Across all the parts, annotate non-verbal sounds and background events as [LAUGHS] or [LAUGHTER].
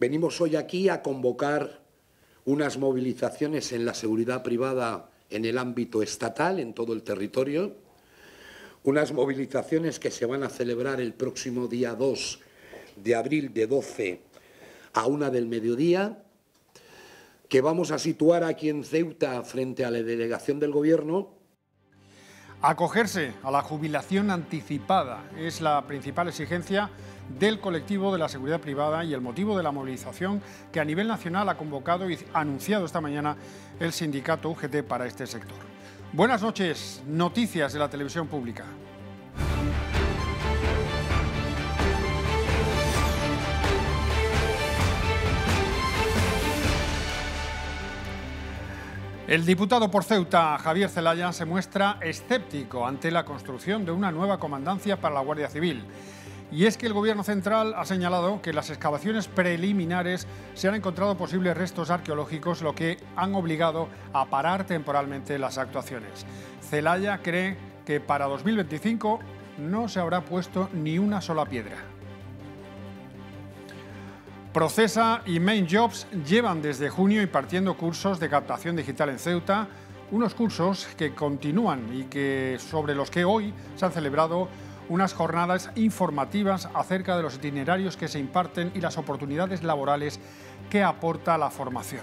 Venimos hoy aquí a convocar unas movilizaciones en la seguridad privada en el ámbito estatal, en todo el territorio, unas movilizaciones que se van a celebrar el próximo día 2 de abril de 12 a una del mediodía, que vamos a situar aquí en Ceuta frente a la delegación del Gobierno. Acogerse a la jubilación anticipada es la principal exigencia del colectivo de la seguridad privada y el motivo de la movilización que a nivel nacional ha convocado y anunciado esta mañana el sindicato UGT para este sector. Buenas noches, noticias de la televisión pública. El diputado por Ceuta, Javier Zelaya... se muestra escéptico ante la construcción de una nueva comandancia para la Guardia Civil. Y es que el Gobierno central ha señalado que en las excavaciones preliminares se han encontrado posibles restos arqueológicos, lo que han obligado a parar temporalmente las actuaciones. Celaya cree que para 2025 no se habrá puesto ni una sola piedra. Procesa y Main Jobs llevan desde junio impartiendo cursos de captación digital en Ceuta, unos cursos que continúan y que sobre los que hoy se han celebrado unas jornadas informativas acerca de los itinerarios que se imparten y las oportunidades laborales que aporta la formación.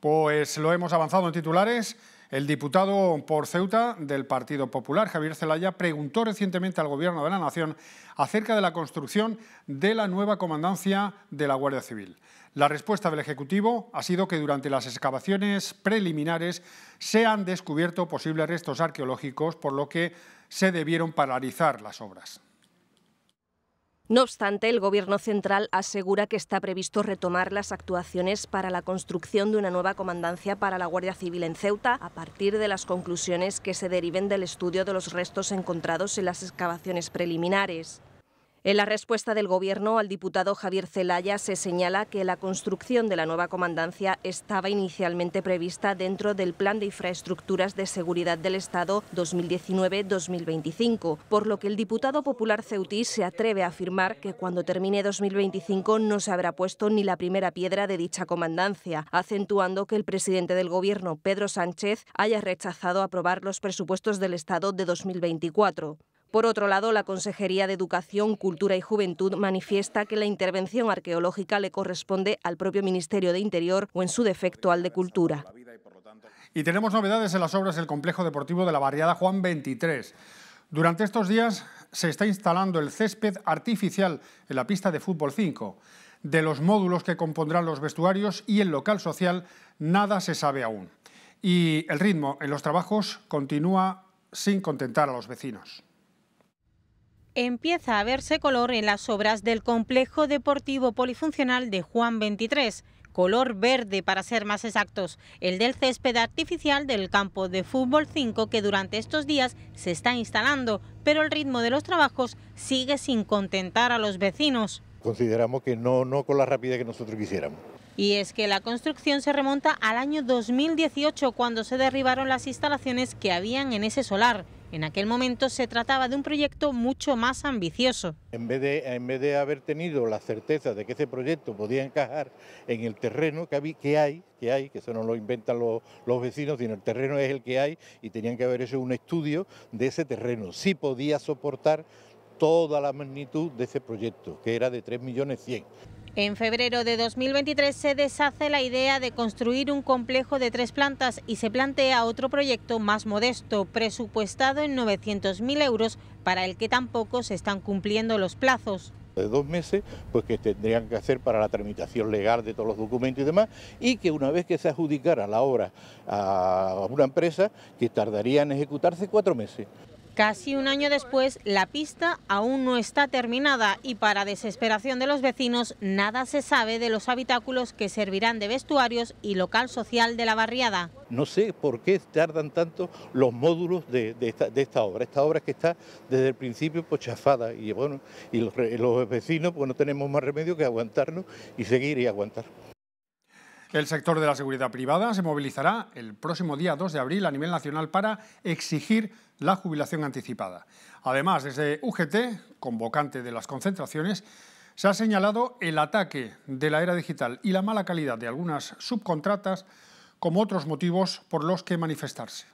Pues lo hemos avanzado en titulares. El diputado por Ceuta del Partido Popular, Javier Zelaya, preguntó recientemente al Gobierno de la Nación acerca de la construcción de la nueva comandancia de la Guardia Civil. La respuesta del Ejecutivo ha sido que durante las excavaciones preliminares se han descubierto posibles restos arqueológicos, por lo que se debieron paralizar las obras. No obstante, el Gobierno central asegura que está previsto retomar las actuaciones para la construcción de una nueva comandancia para la Guardia Civil en Ceuta a partir de las conclusiones que se deriven del estudio de los restos encontrados en las excavaciones preliminares. En la respuesta del Gobierno al diputado Javier Zelaya se señala que la construcción de la nueva comandancia estaba inicialmente prevista dentro del Plan de Infraestructuras de Seguridad del Estado 2019-2025, por lo que el diputado popular Ceutí se atreve a afirmar que cuando termine 2025 no se habrá puesto ni la primera piedra de dicha comandancia, acentuando que el presidente del Gobierno, Pedro Sánchez, haya rechazado aprobar los presupuestos del Estado de 2024. Por otro lado, la Consejería de Educación, Cultura y Juventud manifiesta que la intervención arqueológica le corresponde al propio Ministerio de Interior o, en su defecto, al de Cultura. Y tenemos novedades en las obras del complejo deportivo de la barriada Juan 23. Durante estos días se está instalando el césped artificial en la pista de fútbol 5. De los módulos que compondrán los vestuarios y el local social nada se sabe aún. Y el ritmo en los trabajos continúa sin contentar a los vecinos empieza a verse color en las obras del complejo deportivo polifuncional de Juan 23 color verde para ser más exactos, el del césped artificial del campo de fútbol 5 que durante estos días se está instalando, pero el ritmo de los trabajos sigue sin contentar a los vecinos. Consideramos que no, no con la rapidez que nosotros quisiéramos. Y es que la construcción se remonta al año 2018 cuando se derribaron las instalaciones que habían en ese solar. En aquel momento se trataba de un proyecto mucho más ambicioso. En vez, de, en vez de haber tenido la certeza de que ese proyecto podía encajar en el terreno que, hay, que hay, que, eso no lo inventan los, los vecinos, sino el terreno es el que hay y tenían que haber hecho un estudio de ese terreno, si podía soportar toda la magnitud de ese proyecto, que era de 3.100.000. En febrero de 2023 se deshace la idea de construir un complejo de tres plantas y se plantea otro proyecto más modesto, presupuestado en 900.000 euros, para el que tampoco se están cumpliendo los plazos de dos meses, pues que tendrían que hacer para la tramitación legal de todos los documentos y demás, y que una vez que se adjudicara la obra a una empresa, que tardaría en ejecutarse cuatro meses. Casi un año después, la pista aún no está terminada y para desesperación de los vecinos, nada se sabe de los habitáculos que servirán de vestuarios y local social de la barriada. No sé por qué tardan tanto los módulos de, esta, obra. Esta obra que está desde el principio pochafada pues, chafada y, bueno, y los, vecinos pues, no tenemos más remedio que aguantarnos y seguir y aguantar. El sector de la seguridad privada se movilizará el próximo día 2 de abril a nivel nacional para exigir la jubilación anticipada. Además, desde UGT, convocante de las concentraciones, se ha señalado el ataque de la era digital y la mala calidad de algunas subcontratas como otros motivos por los que manifestarse.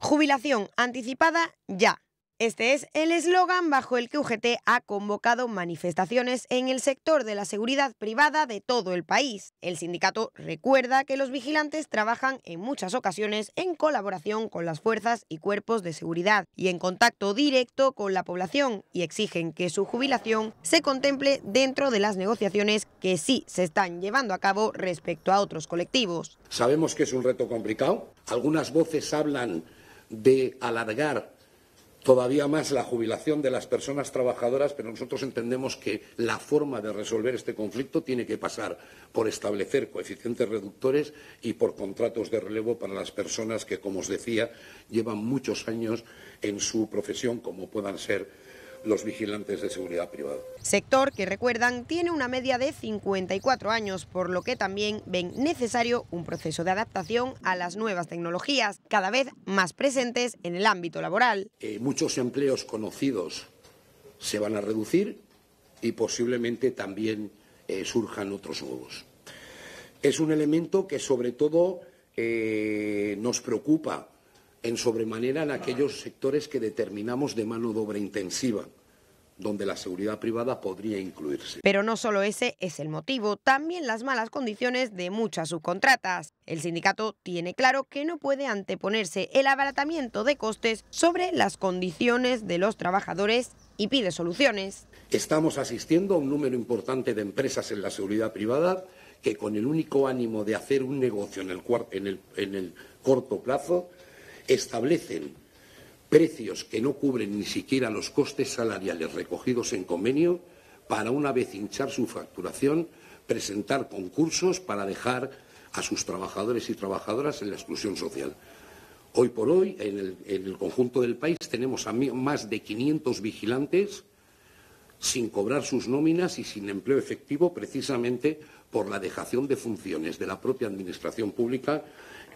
Jubilación anticipada ya. Este es el eslogan bajo el que UGT ha convocado manifestaciones en el sector de la seguridad privada de todo el país. El sindicato recuerda que los vigilantes trabajan en muchas ocasiones en colaboración con las fuerzas y cuerpos de seguridad y en contacto directo con la población y exigen que su jubilación se contemple dentro de las negociaciones que sí se están llevando a cabo respecto a otros colectivos. Sabemos que es un reto complicado. Algunas voces hablan de alargar todavía más la jubilación de las personas trabajadoras, pero nosotros entendemos que la forma de resolver este conflicto tiene que pasar por establecer coeficientes reductores y por contratos de relevo para las personas que, como os decía, llevan muchos años en su profesión, como puedan ser los vigilantes de seguridad privada. Sector que, recuerdan, tiene una media de 54 años, por lo que también ven necesario un proceso de adaptación a las nuevas tecnologías, cada vez más presentes en el ámbito laboral. Eh, muchos empleos conocidos se van a reducir y posiblemente también eh, surjan otros nuevos. Es un elemento que sobre todo eh, nos preocupa en sobremanera en aquellos sectores que determinamos de mano de obra intensiva donde la seguridad privada podría incluirse. Pero no solo ese es el motivo, también las malas condiciones de muchas subcontratas. El sindicato tiene claro que no puede anteponerse el abaratamiento de costes sobre las condiciones de los trabajadores y pide soluciones. Estamos asistiendo a un número importante de empresas en la seguridad privada que con el único ánimo de hacer un negocio en el, en el corto plazo establecen precios que no cubren ni siquiera los costes salariales recogidos en convenio para una vez hinchar su facturación, presentar concursos para dejar a sus trabajadores y trabajadoras en la exclusión social. Hoy por hoy, en el, conjunto del país, tenemos a más de 500 vigilantes sin cobrar sus nóminas y sin empleo efectivo, precisamente por la dejación de funciones de la propia Administración Pública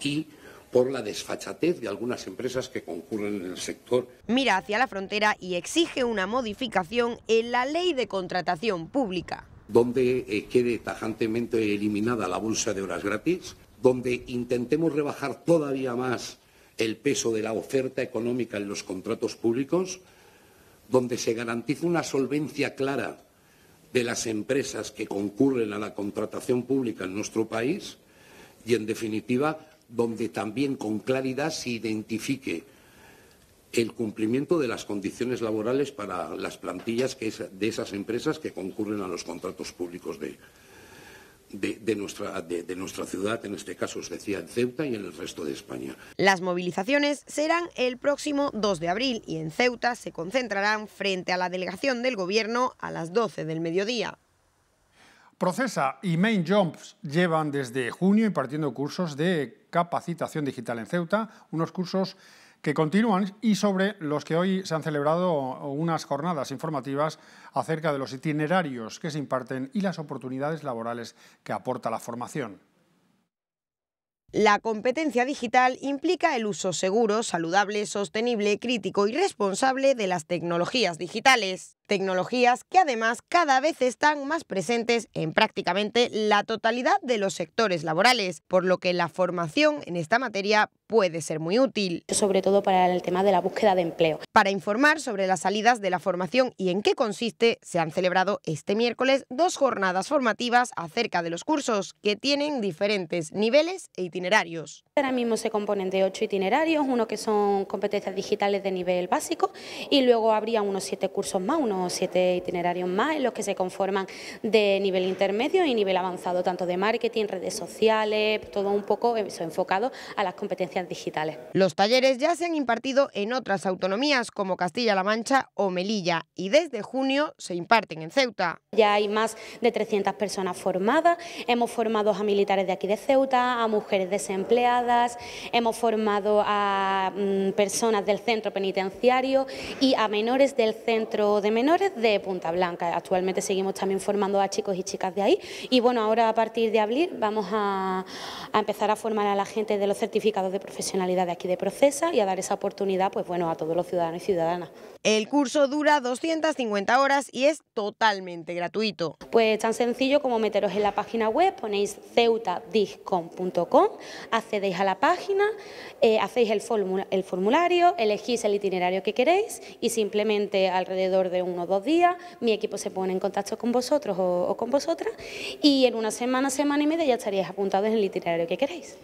y por la desfachatez de algunas empresas que concurren en el sector. Mira hacia la frontera y exige una modificación en la ley de contratación pública. Donde eh, quede tajantemente eliminada la bolsa de horas gratis, donde intentemos rebajar todavía más el peso de la oferta económica en los contratos públicos, donde se garantice una solvencia clara de las empresas que concurren a la contratación pública en nuestro país y, en definitiva, donde también con claridad se identifique el cumplimiento de las condiciones laborales para las plantillas de esas empresas que concurren a los contratos públicos de, nuestra, ciudad, en este caso os decía en Ceuta y en el resto de España. Las movilizaciones serán el próximo 2 de abril y en Ceuta se concentrarán frente a la delegación del Gobierno a las 12 del mediodía. Procesa y Main Jobs llevan desde junio impartiendo cursos de capacitación digital en Ceuta, unos cursos que continúan y sobre los que hoy se han celebrado unas jornadas informativas acerca de los itinerarios que se imparten y las oportunidades laborales que aporta la formación. La competencia digital implica el uso seguro, saludable, sostenible, crítico y responsable de las tecnologías digitales tecnologías que además cada vez están más presentes en prácticamente la totalidad de los sectores laborales, por lo que la formación en esta materia puede ser muy útil. Sobre todo para el tema de la búsqueda de empleo. Para informar sobre las salidas de la formación y en qué consiste, se han celebrado este miércoles dos jornadas formativas acerca de los cursos que tienen diferentes niveles e itinerarios. Ahora mismo se componen de ocho itinerarios, uno que son competencias digitales de nivel básico y luego habría unos siete cursos más, uno siete itinerarios más en los que se conforman de nivel intermedio y nivel avanzado, tanto de marketing, redes sociales, todo un poco eso, enfocado a las competencias digitales. Los talleres ya se han impartido en otras autonomías como Castilla-La Mancha o Melilla y desde junio se imparten en Ceuta. Ya hay más de 300 personas formadas, hemos formado a militares de aquí de Ceuta, a mujeres desempleadas, hemos formado a mm, personas del centro penitenciario y a menores del centro de menores de Punta Blanca. Actualmente seguimos también formando a chicos y chicas de ahí. Y bueno, ahora a partir de abril vamos a, empezar a formar a la gente de los certificados de profesionalidad de aquí de Procesa y a dar esa oportunidad pues bueno, a todos los ciudadanos y ciudadanas. El curso dura 250 horas y es totalmente gratuito. Pues tan sencillo como meteros en la página web, ponéis ceutadisc.com... accedéis a la página, eh, hacéis el, el formulario, elegís el itinerario que queréis y simplemente alrededor de un dos días, mi equipo se pone en contacto con vosotros o, con vosotras y en una semana, semana y media ya estaríais apuntados en el itinerario que queréis.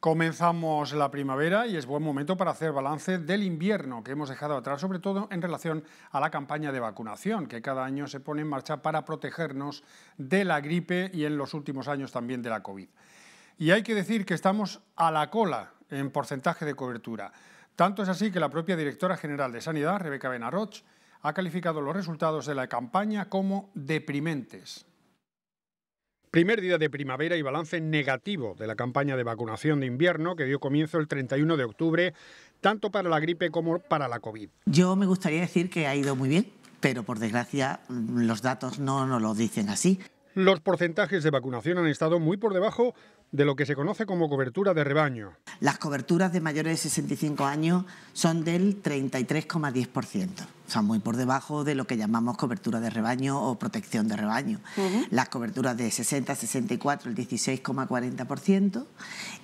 Comenzamos la primavera y es buen momento para hacer balance del invierno que hemos dejado atrás, sobre todo en relación a la campaña de vacunación que cada año se pone en marcha para protegernos de la gripe y en los últimos años también de la COVID. Y hay que decir que estamos a la cola en porcentaje de cobertura. Tanto es así que la propia directora general de Sanidad, Rebeca Benarroch, ha calificado los resultados de la campaña como deprimentes. Primer día de primavera y balance negativo de la campaña de vacunación de invierno que dio comienzo el 31 de octubre, tanto para la gripe como para la COVID. Yo me gustaría decir que ha ido muy bien, pero por desgracia mm, los datos no nos lo dicen así. Los porcentajes de vacunación han estado muy por debajo de lo que se conoce como cobertura de rebaño. Las coberturas de mayores de 65 años son del 33,10% o sea, muy por debajo de lo que llamamos cobertura de rebaño o protección de rebaño. Las coberturas de 60, 64, el 16,40%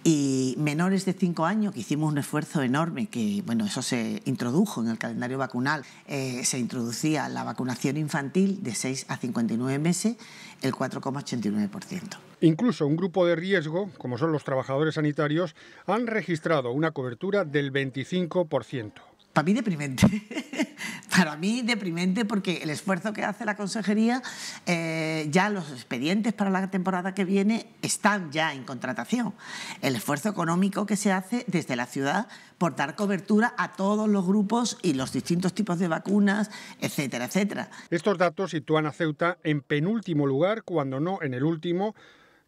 y menores de 5 años, que hicimos un esfuerzo enorme, que bueno, eso se introdujo en el calendario vacunal, eh, se introducía la vacunación infantil de 6 a 59 meses, el 4,89%. Incluso un grupo de riesgo, como son los trabajadores sanitarios, han registrado una cobertura del 25% para mí deprimente. [LAUGHS] para mí deprimente porque el esfuerzo que hace la consejería, eh, ya los expedientes para la temporada que viene están ya en contratación. El esfuerzo económico que se hace desde la ciudad por dar cobertura a todos los grupos y los distintos tipos de vacunas, etcétera, etcétera. Estos datos sitúan a Ceuta en penúltimo lugar, cuando no en el último,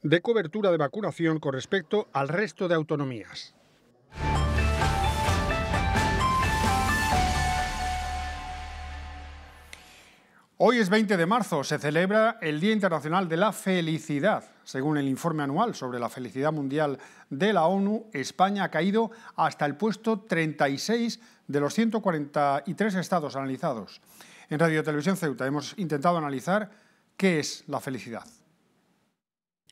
de cobertura de vacunación con respecto al resto de autonomías. Hoy es 20 de marzo, se celebra el Día Internacional de la Felicidad. Según el informe anual sobre la felicidad mundial de la ONU, España ha caído hasta el puesto 36 de los 143 estados analizados. En Radio Televisión Ceuta hemos intentado analizar qué es la felicidad.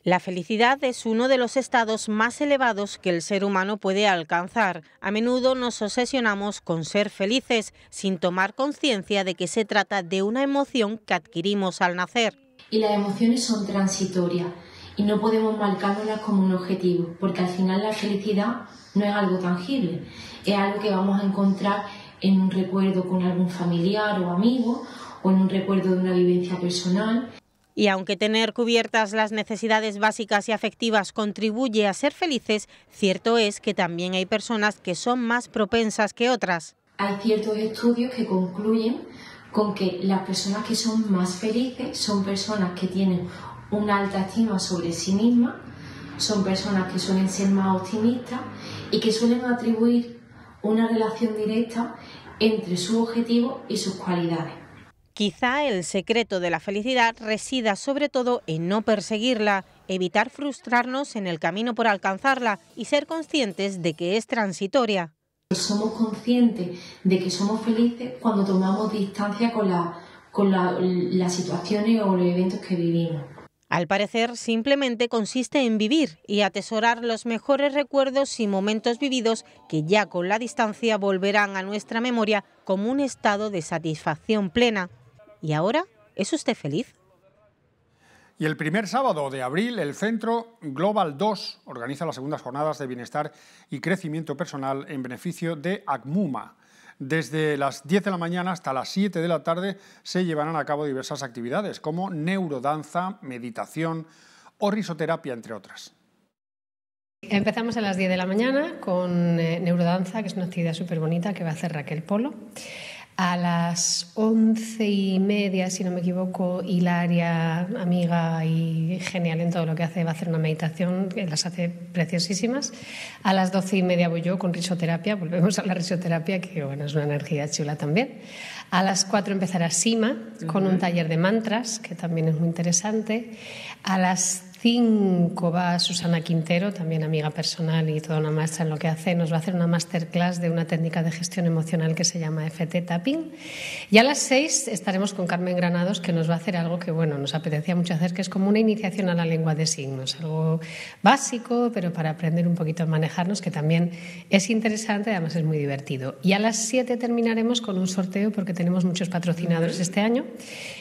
La felicidad es uno de los estados más elevados que el ser humano puede alcanzar. A menudo nos obsesionamos con ser felices sin tomar conciencia de que se trata de una emoción que adquirimos al nacer. Y las emociones son transitorias y no podemos marcarlas como un objetivo, porque al final la felicidad no es algo tangible, es algo que vamos a encontrar en un recuerdo con algún familiar o amigo o en un recuerdo de una vivencia personal. Y aunque tener cubiertas las necesidades básicas y afectivas contribuye a ser felices, cierto es que también hay personas que son más propensas que otras. Hay ciertos estudios que concluyen con que las personas que son más felices son personas que tienen una alta estima sobre sí mismas, son personas que suelen ser más optimistas y que suelen atribuir una relación directa entre su objetivo y sus cualidades. Quizá el secreto de la felicidad resida sobre todo en no perseguirla, evitar frustrarnos en el camino por alcanzarla y ser conscientes de que es transitoria. Somos conscientes de que somos felices cuando tomamos distancia con, las situaciones o los eventos que vivimos. Al parecer, simplemente consiste en vivir y atesorar los mejores recuerdos y momentos vividos que ya con la distancia volverán a nuestra memoria como un estado de satisfacción plena. ¿Y ahora? ¿Es usted feliz? Y el primer sábado de abril, el Centro Global 2 organiza las segundas jornadas de bienestar y crecimiento personal en beneficio de ACMUMA. Desde las 10 de la mañana hasta las 7 de la tarde se llevarán a cabo diversas actividades como neurodanza, meditación o risoterapia, entre otras. Empezamos a las 10 de la mañana con eh, neurodanza, que es una actividad súper bonita que va a hacer Raquel Polo. A las once y media, si no me equivoco, Hilaria, amiga y genial en todo lo que hace, va a hacer una meditación que las hace preciosísimas. A las doce y media voy yo con risoterapia, volvemos a la risoterapia, que bueno, es una energía chula también. A las cuatro empezará Sima con un taller de mantras, que también es muy interesante. A las 5 va Susana Quintero, también amiga personal y toda una maestra en lo que hace. Nos va a hacer una masterclass de una técnica de gestión emocional que se llama FT Tapping. Y a las 6 estaremos con Carmen Granados, que nos va a hacer algo que bueno, nos apetecía mucho hacer, que es como una iniciación a la lengua de signos. Algo básico, pero para aprender un poquito a manejarnos, que también es interesante, y además es muy divertido. Y a las 7 terminaremos con un sorteo, porque tenemos muchos patrocinadores este año.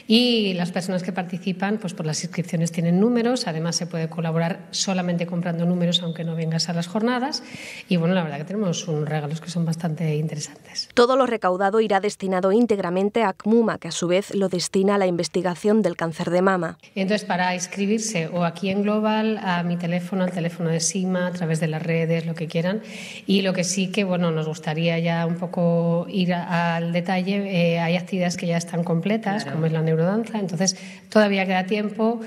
Y las personas que participan, pues por las inscripciones tienen números, además se puede colaborar solamente comprando números, aunque no vengas a las jornadas. Y bueno, la verdad que tenemos unos regalos que son bastante interesantes. Todo lo recaudado irá destinado íntegramente a CMUMA, que a su vez lo destina a la investigación del cáncer de mama. Entonces, para inscribirse o aquí en Global, a mi teléfono, al teléfono de SIMA, a través de las redes, lo que quieran. Y lo que sí que, bueno, nos gustaría ya un poco ir al detalle, eh, hay actividades que ya están completas, como es la neurodanza, entonces todavía queda tiempo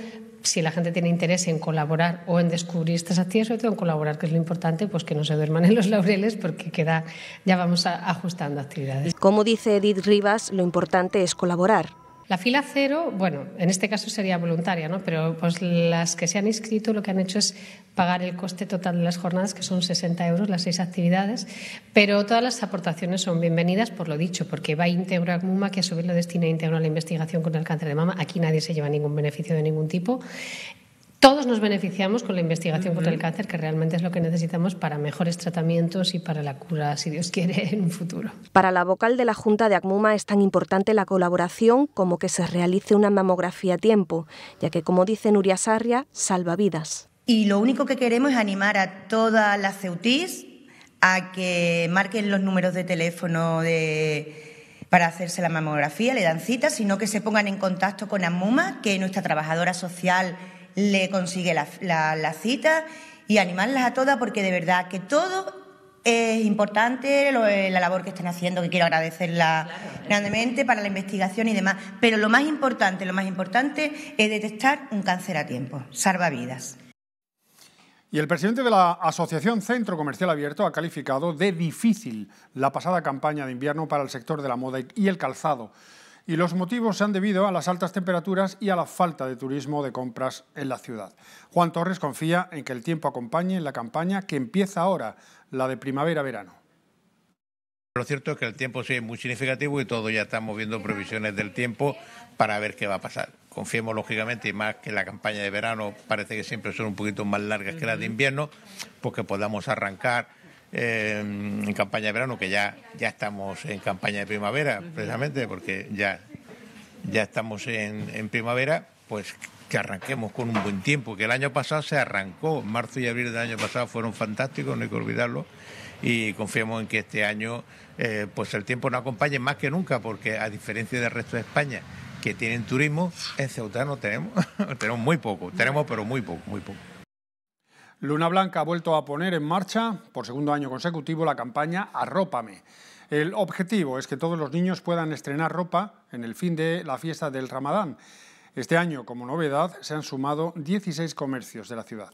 si la gente tiene interés en colaborar o en descubrir estas actividades, sobre todo en colaborar, que es lo importante, pues que no se duerman en los laureles porque queda, ya vamos ajustando actividades. Como dice Edith Rivas, lo importante es colaborar la fila cero, bueno, en este caso sería voluntaria, ¿no? Pero pues las que se han inscrito lo que han hecho es pagar el coste total de las jornadas, que son 60 euros las seis actividades, pero todas las aportaciones son bienvenidas, por lo dicho, porque va a a MUMA, que a su vez lo destina a la investigación con el cáncer de mama. Aquí nadie se lleva ningún beneficio de ningún tipo. Todos nos beneficiamos con la investigación por contra el cáncer, que realmente es lo que necesitamos para mejores tratamientos y para la cura, si Dios [LAUGHS] quiere, en un futuro. Para la vocal de la Junta de ACMUMA es tan importante la colaboración como que se realice una mamografía a tiempo, ya que, como dice Nuria Sarria, salva vidas. Y lo único que queremos es animar a todas las CEUTIS a que marquen los números de teléfono de para hacerse la mamografía, le dan cita, sino que se pongan en contacto con AMUMA, que nuestra trabajadora social le consigue las la, la y animarlas a todas porque de verdad que todo es importante eh, la labor que están haciendo, que quiero agradecerla grandemente para la investigación y demás. Pero lo más importante, lo más importante es detectar un cáncer a tiempo, salva vidas. Y el presidente de la Asociación Centro Comercial Abierto ha calificado de difícil la pasada campaña de invierno para el sector de la moda y el calzado y los motivos se han debido a las altas temperaturas y a la falta de turismo de compras en la ciudad. Juan Torres confía en que el tiempo acompañe en la campaña que empieza ahora, la de primavera-verano. Lo cierto es que el tiempo sigue muy significativo y todos ya estamos viendo previsiones del tiempo para ver qué va a pasar. Confiemos, lógicamente, y más que la campaña de verano parece que siempre son un poquito más largas que las de invierno, porque pues podamos arrancar eh, en campaña de verano, que ya, ya estamos en campaña de primavera, precisamente, porque ya, ya estamos en, primavera, pues que arranquemos con un buen tiempo, que el año pasado se arrancó, marzo y abril del año pasado fueron fantásticos, no hay que olvidarlo, y confiamos en que este año eh, pues el tiempo nos acompañe más que nunca, porque a diferencia del resto de España, que tienen turismo, en Ceuta no tenemos, [LAUGHS] tenemos muy poco, tenemos pero muy poco, muy poco. Luna Blanca ha vuelto a poner en marcha, por segundo año consecutivo, la campaña Arrópame. El objetivo es que todos los niños puedan estrenar ropa en el fin de la fiesta del Ramadán. Este año, como novedad, se han sumado 16 comercios de la ciudad.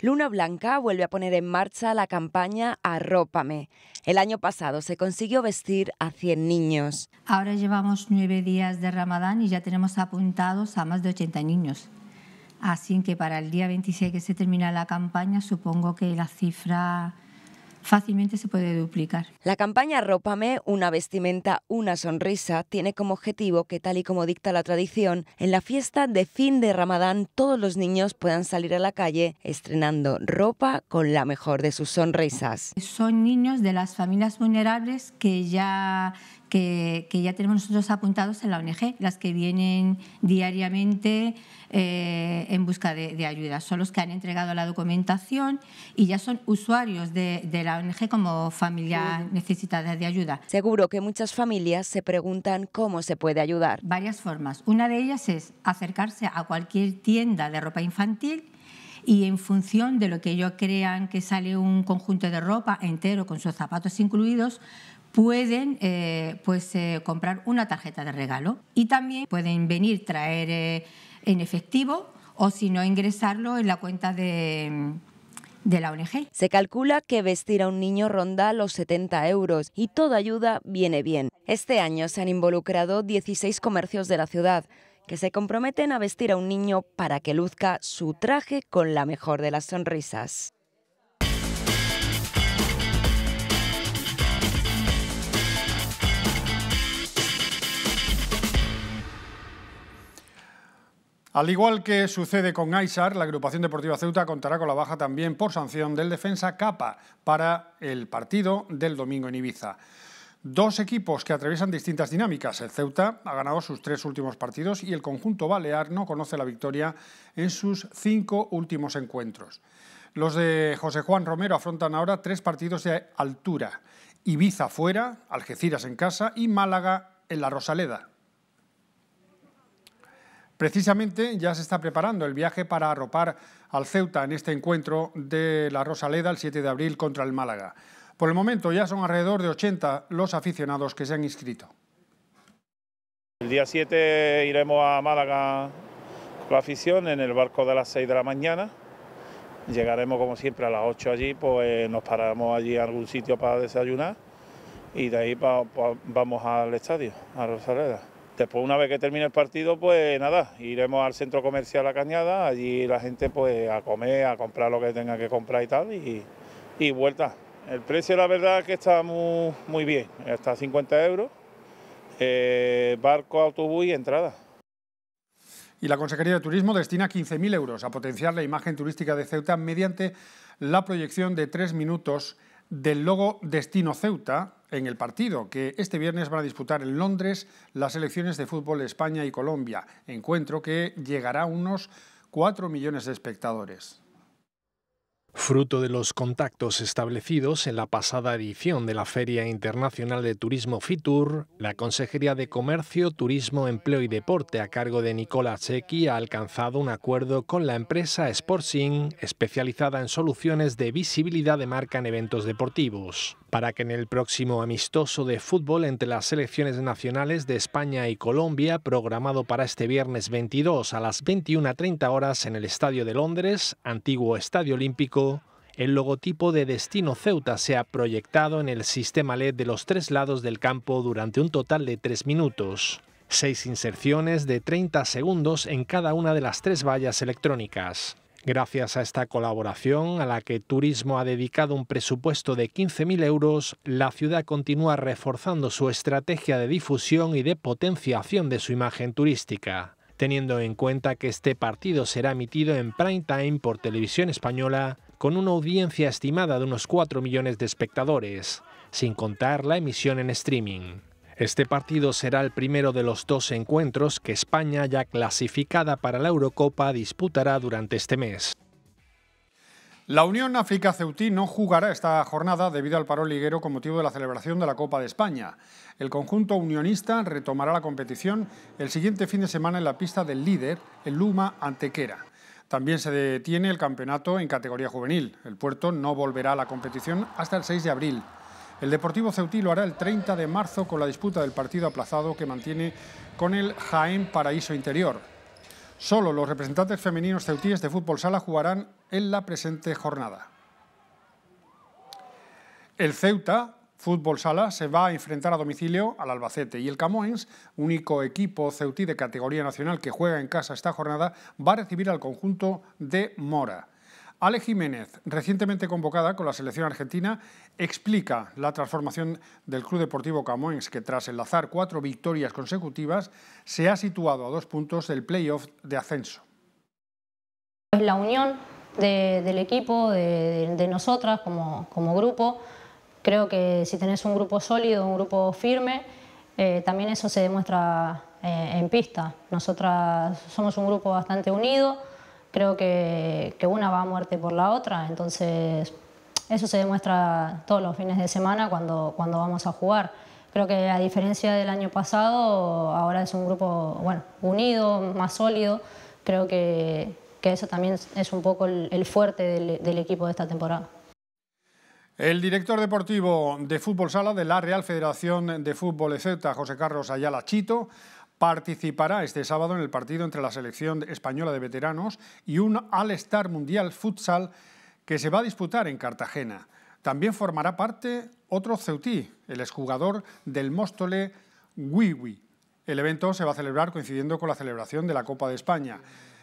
Luna Blanca vuelve a poner en marcha la campaña Arrópame. El año pasado se consiguió vestir a 100 niños. Ahora llevamos nueve días de Ramadán y ya tenemos apuntados a más de 80 niños. Así que para el día 26 que se termina la campaña, supongo que la cifra fácilmente se puede duplicar. La campaña Rópame, una vestimenta, una sonrisa, tiene como objetivo que, tal y como dicta la tradición, en la fiesta de fin de Ramadán todos los niños puedan salir a la calle estrenando ropa con la mejor de sus sonrisas. Son niños de las familias vulnerables que ya que, ya tenemos nosotros apuntados en la ONG, las que vienen diariamente eh, en busca de, ayuda. Son los que han entregado la documentación y ya son usuarios de, la ONG como familia necesitadas de ayuda. Seguro que muchas familias se preguntan cómo se puede ayudar. Varias formas. Una de ellas es acercarse a cualquier tienda de ropa infantil y en función de lo que ellos crean que sale un conjunto de ropa entero con sus zapatos incluidos, pueden eh, pues, eh, comprar una tarjeta de regalo y también pueden venir traer eh, en efectivo o si no ingresarlo en la cuenta de, de la ONG. Se calcula que vestir a un niño ronda los 70 euros y toda ayuda viene bien. Este año se han involucrado 16 comercios de la ciudad que se comprometen a vestir a un niño para que luzca su traje con la mejor de las sonrisas. Al igual que sucede con Aysar, la agrupación deportiva Ceuta contará con la baja también por sanción del defensa Capa para el partido del domingo en Ibiza. Dos equipos que atraviesan distintas dinámicas. El Ceuta ha ganado sus tres últimos partidos y el conjunto balear no conoce la victoria en sus cinco últimos encuentros. Los de José Juan Romero afrontan ahora tres partidos de altura. Ibiza fuera, Algeciras en casa y Málaga en la Rosaleda. Precisamente ya se está preparando el viaje para arropar al Ceuta en este encuentro de la Rosaleda el 7 de abril contra el Málaga. Por el momento ya son alrededor de 80 los aficionados que se han inscrito. El día 7 iremos a Málaga con la afición en el barco de las 6 de la mañana. Llegaremos como siempre a las 8 allí, pues nos paramos allí en algún sitio para desayunar y de ahí vamos al estadio, a Rosaleda. Después, una vez que termine el partido, pues nada, iremos al centro comercial La Cañada, allí la gente pues a comer, a comprar lo que tenga que comprar y tal, y, vuelta. El precio la verdad que está muy, bien, está a 50 euros, eh, barco, autobús y entrada. Y la Consejería de Turismo destina 15.000 euros a potenciar la imagen turística de Ceuta mediante la proyección de tres minutos del logo Destino Ceuta en el partido que este viernes van a disputar en Londres las elecciones de fútbol de España y Colombia, encuentro que llegará a unos 4 millones de espectadores. Fruto de los contactos establecidos en la pasada edición de la Feria Internacional de Turismo FITUR, la Consejería de Comercio, Turismo, Empleo y Deporte a cargo de Nicola Chequi ha alcanzado un acuerdo con la empresa Sporting especializada en soluciones de visibilidad de marca en eventos deportivos, para que en el próximo amistoso de fútbol entre las selecciones nacionales de España y Colombia, programado para este viernes 22 a las 21.30 horas en el Estadio de Londres, antiguo Estadio Olímpico, el logotipo de Destino Ceuta se ha proyectado en el sistema LED de los tres lados del campo durante un total de tres minutos. Seis inserciones de 30 segundos en cada una de las tres vallas electrónicas. Gracias a esta colaboración, a la que Turismo ha dedicado un presupuesto de 15.000 euros, la ciudad continúa reforzando su estrategia de difusión y de potenciación de su imagen turística teniendo en cuenta que este partido será emitido en prime time por televisión española con una audiencia estimada de unos 4 millones de espectadores, sin contar la emisión en streaming. Este partido será el primero de los dos encuentros que España, ya clasificada para la Eurocopa, disputará durante este mes. La Unión África Ceutí no jugará esta jornada debido al paro liguero con motivo de la celebración de la Copa de España. El conjunto unionista retomará la competición el siguiente fin de semana en la pista del líder, el Luma Antequera. También se detiene el campeonato en categoría juvenil. El puerto no volverá a la competición hasta el 6 de abril. El Deportivo Ceutí lo hará el 30 de marzo con la disputa del partido aplazado que mantiene con el Jaén Paraíso Interior. Solo los representantes femeninos ceutíes de fútbol sala jugarán en la presente jornada. El Ceuta Fútbol Sala se va a enfrentar a domicilio al Albacete y el Camoens, único equipo ceutí de categoría nacional que juega en casa esta jornada, va a recibir al conjunto de Mora. Ale Jiménez, recientemente convocada con la selección argentina, explica la transformación del Club Deportivo Camoens, que tras enlazar cuatro victorias consecutivas, se ha situado a dos puntos del playoff de ascenso. Es la unión del equipo, de, nosotras como grupo, creo que si tenés un grupo sólido, un grupo firme, eh, también eso se demuestra eh, en pista. Nosotras somos un grupo bastante unido, creo que, una va a muerte por la otra, entonces eso se demuestra todos los fines de semana cuando, cuando vamos a jugar. Creo que a diferencia del año pasado, ahora es un grupo bueno, unido, más sólido. Creo que, que eso también es un poco el, fuerte del equipo de esta temporada. El director deportivo de Fútbol Sala de la Real Federación de Fútbol EZ, José Carlos Ayala Chito, participará este sábado en el partido entre la selección española de veteranos y un All-Star Mundial Futsal que se va a disputar en Cartagena. También formará parte otro ceutí, el exjugador del Móstole Wiwi. El evento se va a celebrar coincidiendo con la celebración de la Copa de España.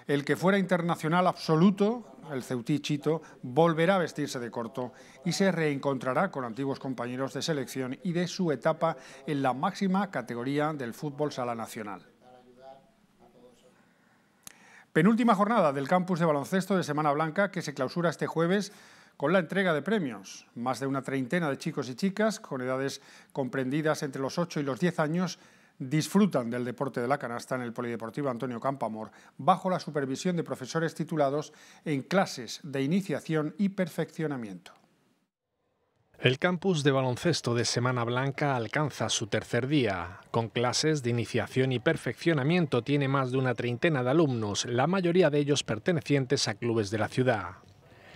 El que fuera internacional absoluto, el Ceutí Chito, volverá a vestirse de corto y se reencontrará con antiguos compañeros de selección y de su etapa en la máxima categoría del fútbol sala nacional. Penúltima jornada del campus de baloncesto de Semana Blanca que se clausura este jueves con la entrega de premios. Más de una treintena de chicos y chicas con edades comprendidas entre los 8 y los 10 años disfrutan del deporte de la canasta en el Polideportivo Antonio Campamor, bajo la supervisión de profesores titulados en clases de iniciación y perfeccionamiento. El campus de baloncesto de Semana Blanca alcanza su tercer día. Con clases de iniciación y perfeccionamiento tiene más de una treintena de alumnos, la mayoría de ellos pertenecientes a clubes de la ciudad.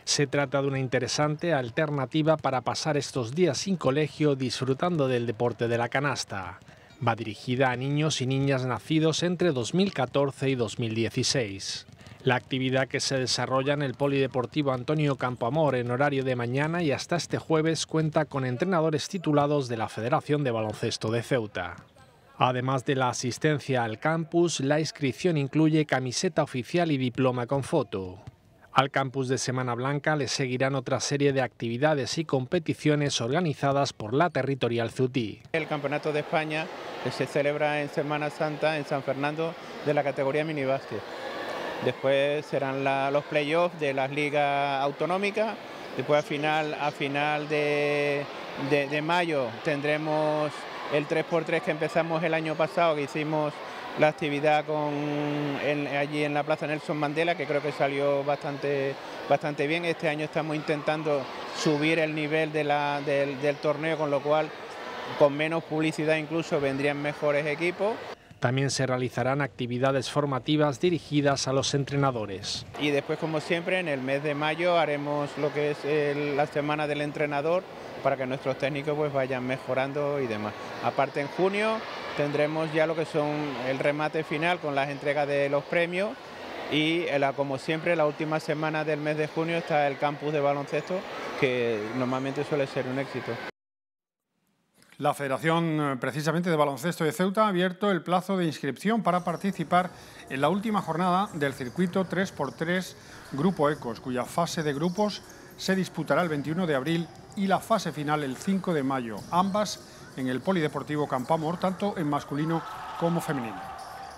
Se trata de una interesante alternativa para pasar estos días sin colegio disfrutando del deporte de la canasta. Va dirigida a niños y niñas nacidos entre 2014 y 2016. La actividad que se desarrolla en el Polideportivo Antonio Campoamor en horario de mañana y hasta este jueves cuenta con entrenadores titulados de la Federación de Baloncesto de Ceuta. Además de la asistencia al campus, la inscripción incluye camiseta oficial y diploma con foto. Al campus de Semana Blanca le seguirán otra serie de actividades y competiciones organizadas por la Territorial Zutí. El Campeonato de España se celebra en Semana Santa en San Fernando de la categoría mini Después serán los playoffs de las ligas autonómicas. Después a final, a final de, mayo tendremos el 3x3 que empezamos el año pasado, que hicimos la actividad con, allí en la Plaza Nelson Mandela, que creo que salió bastante, bastante bien. Este año estamos intentando subir el nivel del, torneo, con lo cual con menos publicidad incluso vendrían mejores equipos. También se realizarán actividades formativas dirigidas a los entrenadores. Y después, como siempre, en el mes de mayo haremos lo que es la semana del entrenador para que nuestros técnicos pues, vayan mejorando y demás. Aparte, en junio tendremos ya lo que son el remate final con las entregas de los premios y eh, como siempre la última semana del mes de junio está el campus de baloncesto que normalmente suele ser un éxito. La Federación eh, precisamente de Baloncesto de Ceuta ha abierto el plazo de inscripción para participar en la última jornada del circuito 3x3 Grupo Ecos, cuya fase de grupos se disputará el 21 de abril y la fase final el 5 de mayo, ambas en el Polideportivo Campamor, tanto en masculino como femenino.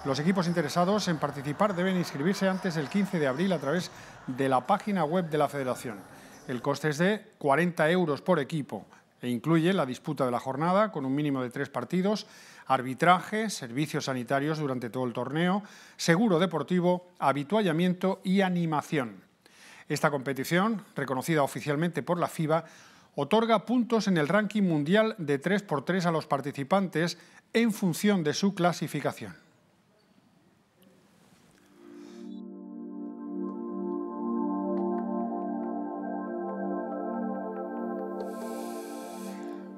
Los equipos interesados en participar deben inscribirse antes del 15 de abril a través de la página web de la Federación. El coste es de 40 euros por equipo e incluye la disputa de la jornada con un mínimo de tres partidos, arbitraje, servicios sanitarios durante todo el torneo, seguro deportivo, habituallamiento y animación. Esta competición, reconocida oficialmente por la FIBA, otorga puntos en el ranking mundial de 3x3 a los participantes en función de su clasificación.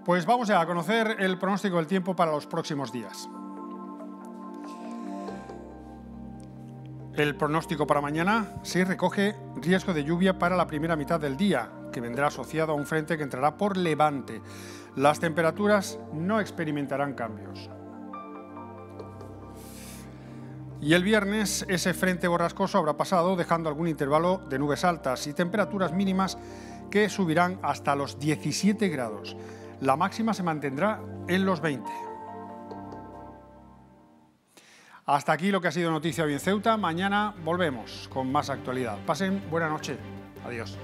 Pues vamos a conocer el pronóstico del tiempo para los próximos días. El pronóstico para mañana sí recoge riesgo de lluvia para la primera mitad del día, que vendrá asociado a un frente que entrará por levante. Las temperaturas no experimentarán cambios. Y el viernes ese frente borrascoso habrá pasado dejando algún intervalo de nubes altas y temperaturas mínimas que subirán hasta los 17 grados. La máxima se mantendrá en los 20. Hasta aquí lo que ha sido Noticia Bien Ceuta. Mañana volvemos con más actualidad. Pasen buena noche. Adiós.